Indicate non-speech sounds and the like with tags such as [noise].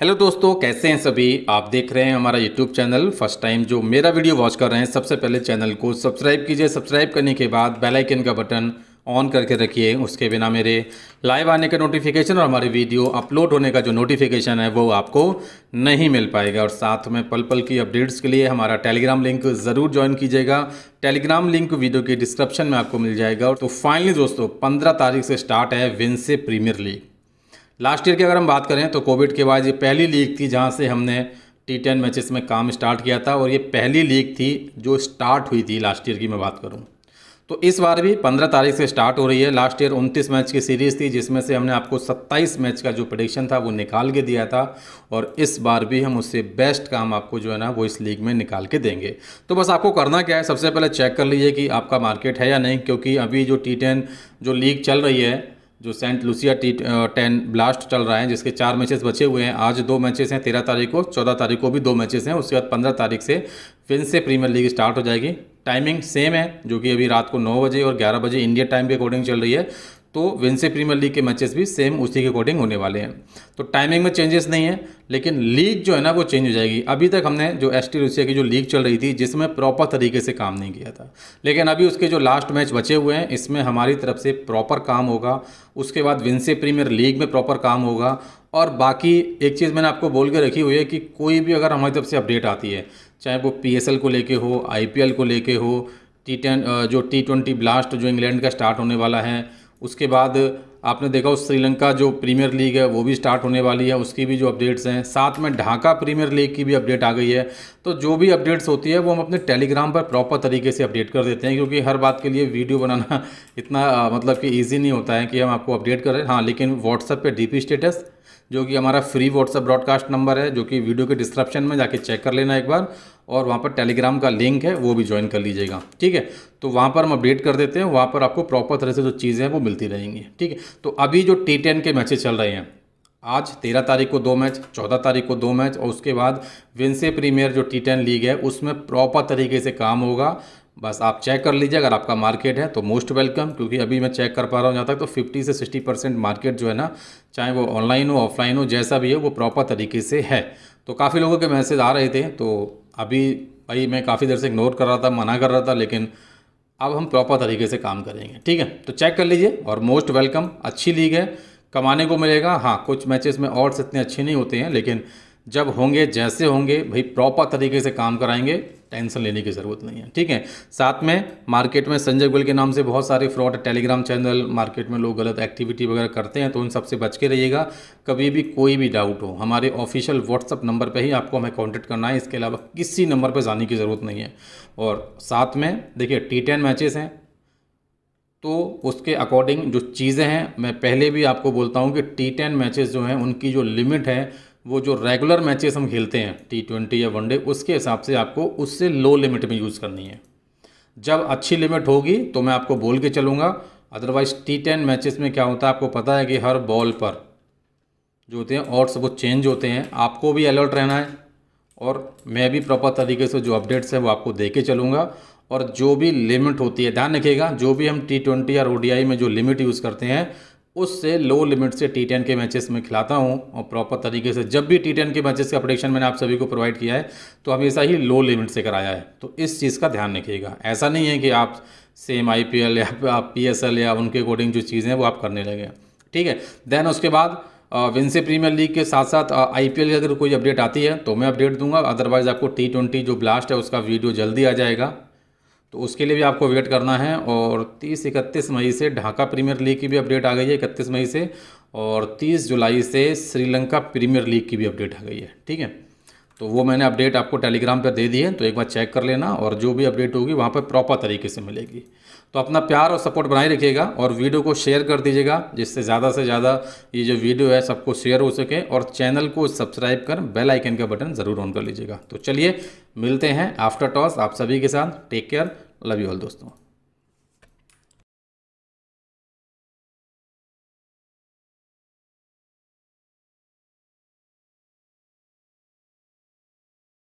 hello दोस्तों कैसे हैं सभी आप देख रहे हैं हमारा यूट्यूब चैनल फर्स्ट टाइम जो मेरा वीडियो वॉच कर रहे हैं सबसे पहले चैनल को सब्सक्राइब कीजिए सब्सक्राइब करने के बाद बेल आइकन का बटन ऑन करके रखिए उसके बिना मेरे लाइव आने का नोटिफिकेशन और हमारे वीडियो अपलोड होने का जो नोटिफिकेशन है वो आपको नहीं मिल पाएगा और साथ में पल पल की अपडेट्स के लिए हमारा टेलीग्राम लिंक ज़रूर ज्वाइन कीजिएगा टेलीग्राम लिंक वीडियो के डिस्क्रिप्शन में आपको मिल जाएगा तो फाइनली दोस्तों पंद्रह तारीख से स्टार्ट है Vincy premier league last year की अगर हम बात करें तो कोविड के बाद ये पहली लीग थी जहाँ से हमने टी टेन मैचेस में काम स्टार्ट किया था और ये पहली लीग थी जो स्टार्ट हुई थी लास्ट ईयर की मैं बात करूँ तो इस बार भी 15 तारीख से स्टार्ट हो रही है लास्ट ईयर 29 मैच की सीरीज़ थी जिसमें से हमने आपको 27 मैच का जो प्रडिक्शन था वो निकाल के दिया था और इस बार भी हम उससे बेस्ट काम आपको जो है ना वो इस लीग में निकाल के देंगे तो बस आपको करना क्या है सबसे पहले चेक कर लीजिए कि आपका मार्केट है या नहीं क्योंकि अभी जो टी जो लीग चल रही है जो Saint Lucia T ten blast चल रहा है जिसके चार मैचेस बचे हुए हैं आज दो मैचेस हैं तेरह तारीख को चौदह तारीख को भी दो मैचेस हैं उसके बाद पंद्रह तारीख से फिर से प्रीमियर लीग स्टार्ट हो जाएगी टाइमिंग सेम है जो कि अभी रात को नौ बजे और ग्यारह बजे इंडिया टाइम के अकॉर्डिंग चल रही है तो विंसे प्रीमियर लीग के मैचेस भी सेम उसी के अकॉर्डिंग होने वाले हैं तो टाइमिंग में चेंजेस नहीं है लेकिन लीग जो है ना वो चेंज हो जाएगी अभी तक हमने जो एस टी रूसिया की जो लीग चल रही थी जिसमें प्रॉपर तरीके से काम नहीं किया था लेकिन अभी उसके जो लास्ट मैच बचे हुए हैं इसमें हमारी तरफ से प्रॉपर काम होगा उसके बाद विंसे प्रीमियर लीग में प्रॉपर काम होगा और बाकी एक चीज़ मैंने आपको बोल के रखी हुई है कि कोई भी अगर हमारी तरफ से अपडेट आती है चाहे वो पी को लेके हो आई को लेके हो टी जो टी ट्वेंटी ब्लास्ट जो इंग्लैंड का स्टार्ट होने वाला है उसके बाद आपने देखा उस श्रीलंका जो प्रीमियर लीग है वो भी स्टार्ट होने वाली है उसकी भी जो अपडेट्स हैं साथ में ढाका प्रीमियर लीग की भी अपडेट आ गई है तो जो भी अपडेट्स होती है वो हम अपने टेलीग्राम पर प्रॉपर तरीके से अपडेट कर देते हैं क्योंकि हर बात के लिए वीडियो बनाना [laughs] इतना मतलब कि ईजी नहीं होता है कि हम आपको अपडेट करें हाँ लेकिन व्हाट्सएप पर डी स्टेटस जो कि हमारा फ्री व्हाट्सएप ब्रॉडकास्ट नंबर है जो कि वीडियो के डिस्क्रिप्शन में जाके चेक कर लेना एक बार और वहाँ पर टेलीग्राम का लिंक है वो भी ज्वाइन कर लीजिएगा ठीक है तो वहाँ पर हम अपडेट कर देते हैं वहाँ पर आपको प्रॉपर तरह से जो चीज़ें हैं वो मिलती रहेंगी ठीक है तो अभी जो टी टेन के मैचेज चल रहे हैं आज तेरह तारीख को दो मैच चौदह तारीख को दो मैच और उसके बाद विंसे प्रीमियर जो टी टेन लीग है उसमें प्रॉपर तरीके से काम होगा बस आप चेक कर लीजिए अगर आपका मार्केट है तो मोस्ट वेलकम क्योंकि अभी मैं चेक कर पा रहा हूँ जहाँ तक तो 50 से 60 परसेंट मार्केट जो है ना चाहे वो ऑनलाइन हो ऑफलाइन हो जैसा भी हो वो प्रॉपर तरीके से है तो काफ़ी लोगों के मैसेज आ रहे थे तो अभी भाई मैं काफ़ी देर से इग्नोर कर रहा था मना कर रहा था लेकिन अब हम प्रॉपर तरीके से काम करेंगे ठीक है तो चेक कर लीजिए और मोस्ट वेलकम अच्छी लीग है कमाने को मिलेगा हाँ कुछ मैचेस में और इतने अच्छे नहीं होते हैं लेकिन जब होंगे जैसे होंगे भाई प्रॉपर तरीके से काम कराएंगे टेंशन लेने की ज़रूरत नहीं है ठीक है साथ में मार्केट में संजय गोयल के नाम से बहुत सारे फ्रॉड टेलीग्राम चैनल मार्केट में लोग गलत एक्टिविटी वगैरह करते हैं तो उन सबसे बच के रहिएगा कभी भी कोई भी डाउट हो हमारे ऑफिशियल व्हाट्सअप नंबर पर ही आपको हमें कॉन्टैक्ट करना है इसके अलावा किसी नंबर पर जाने की ज़रूरत नहीं है और साथ में देखिए टी टेन मैचेस हैं तो उसके अकॉर्डिंग जो चीज़ें हैं मैं पहले भी आपको बोलता हूँ कि टी टेन मैचेस जो हैं उनकी जो लिमिट है वो जो रेगुलर मैचेस हम खेलते हैं टी ट्वेंटी या वनडे उसके हिसाब से आपको उससे लो लिमिट में यूज़ करनी है जब अच्छी लिमिट होगी तो मैं आपको बोल के चलूँगा अदरवाइज़ टी टेन मैचेस में क्या होता है आपको पता है कि हर बॉल पर जो होते हैं ऑट्स वो चेंज होते हैं आपको भी अलर्ट रहना है और मैं भी प्रॉपर तरीके से जो अपडेट्स हैं वो आपको दे के चलूँगा और जो भी लिमिट होती है ध्यान रखिएगा जो भी हम टी ट्वेंटी या ओ में जो लिमिट यूज़ करते हैं उससे लो लिमिट से टी टेन के मैचेस में खिलाता हूँ और प्रॉपर तरीके से जब भी टी टेन के मैचेस का प्रोडिक्शन मैंने आप सभी को प्रोवाइड किया है तो हमेशा ही लो लिमिट से कराया है तो इस चीज़ का ध्यान रखिएगा ऐसा नहीं है कि आप सेम आई पी एल या आप पी एस एल या उनके अकॉर्डिंग जो चीज़ें हैं वो आप करने लगे ठीक है देन उसके बाद विंसे प्रीमियर लीग के साथ साथ आई पी एल की अगर कोई अपडेट आती है तो मैं अपडेट दूंगा अदरवाइज़ आपको टी ट्वेंटी जो ब्लास्ट है उसका वीडियो जल्दी आ जाएगा तो उसके लिए भी आपको वेट करना है और 30 इकतीस मई से ढाका प्रीमियर लीग की भी अपडेट आ गई है इकतीस मई से और 30 जुलाई से श्रीलंका प्रीमियर लीग की भी अपडेट आ गई है ठीक है तो वो मैंने अपडेट आपको टेलीग्राम पर दे दी है तो एक बार चेक कर लेना और जो भी अपडेट होगी वहाँ पर प्रॉपर तरीके से मिलेगी तो अपना प्यार और सपोर्ट बनाए रखिएगा और वीडियो को शेयर कर दीजिएगा जिससे ज़्यादा से ज़्यादा ये जो वीडियो है सबको शेयर हो सके और चैनल को सब्सक्राइब कर बेल आइकन का बटन ज़रूर ऑन कर लीजिएगा तो चलिए मिलते हैं आफ्टर टॉस आप सभी के साथ take care love you all दोस्तों